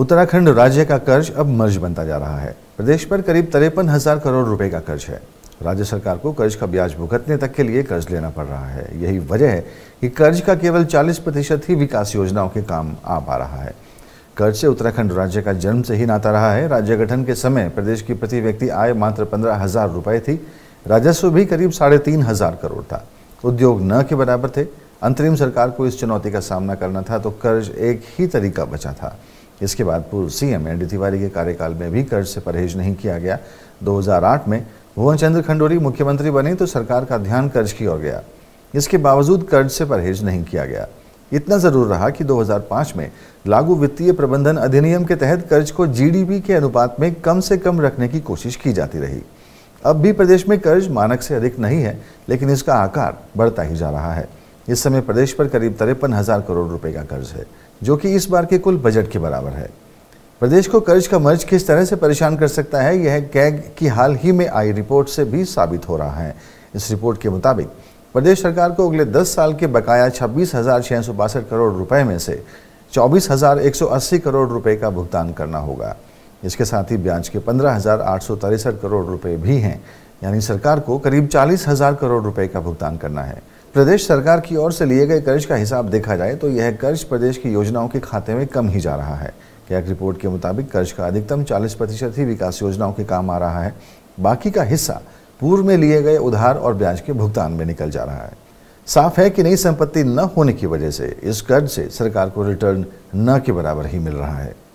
उत्तराखंड राज्य का कर्ज अब मर्ज बनता जा रहा है प्रदेश पर करीब तिरपन हजार करोड़ रुपए का कर्ज है राज्य सरकार को कर्ज का ब्याज भुगतने तक के लिए कर्ज लेना पड़ रहा है यही वजह है कि कर्ज का केवल 40 प्रतिशत ही विकास योजनाओं के काम आ पा रहा है कर्ज से उत्तराखंड राज्य का जन्म से ही नाता रहा है राज्य गठन के समय प्रदेश की प्रति व्यक्ति आय मात्र पंद्रह हजार रुपए थी राजस्व भी करीब साढ़े तीन हजार करोड़ था उद्योग न के बराबर थे अंतरिम सरकार को इस चुनौती का सामना करना था तो कर्ज एक ही तरीका बचा था इसके बाद पूर्व सीएम एन तिवारी के कार्यकाल में भी कर्ज से परहेज नहीं किया गया 2008 में भुवन चंद्र खंडोरी मुख्यमंत्री बने तो सरकार का ध्यान कर्ज की ओर गया इसके बावजूद कर्ज से परहेज नहीं किया गया इतना जरूर रहा कि 2005 में लागू वित्तीय प्रबंधन अधिनियम के तहत कर्ज को जीडीपी के अनुपात में कम से कम रखने की कोशिश की जाती रही अब भी प्रदेश में कर्ज मानक से अधिक नहीं है लेकिन इसका आकार बढ़ता ही जा रहा है इस समय प्रदेश पर करीब तिरपन हजार करोड़ रुपए का कर्ज है जो कि इस बार के कुल बजट के बराबर है प्रदेश को कर्ज का मर्ज किस तरह से परेशान कर सकता है यह कैग की हाल ही में आई रिपोर्ट से भी साबित हो रहा है इस रिपोर्ट के मुताबिक प्रदेश सरकार को अगले 10 साल के बकाया छब्बीस करोड़ रुपए में से चौबीस करोड़ रुपए का भुगतान करना होगा इसके साथ ही ब्याज के पंद्रह करोड़ रुपए भी हैं यानी सरकार को करीब चालीस हजार करोड़ रुपए का भुगतान करना है प्रदेश सरकार की ओर से लिए गए कर्ज का हिसाब देखा जाए तो यह कर्ज प्रदेश की योजनाओं के खाते में कम ही जा रहा है क्या रिपोर्ट के मुताबिक कर्ज का अधिकतम 40 प्रतिशत ही विकास योजनाओं के काम आ रहा है बाकी का हिस्सा पूर्व में लिए गए उधार और ब्याज के भुगतान में निकल जा रहा है साफ है कि नई संपत्ति न होने की वजह से इस कर्ज से सरकार को रिटर्न न के बराबर ही मिल रहा है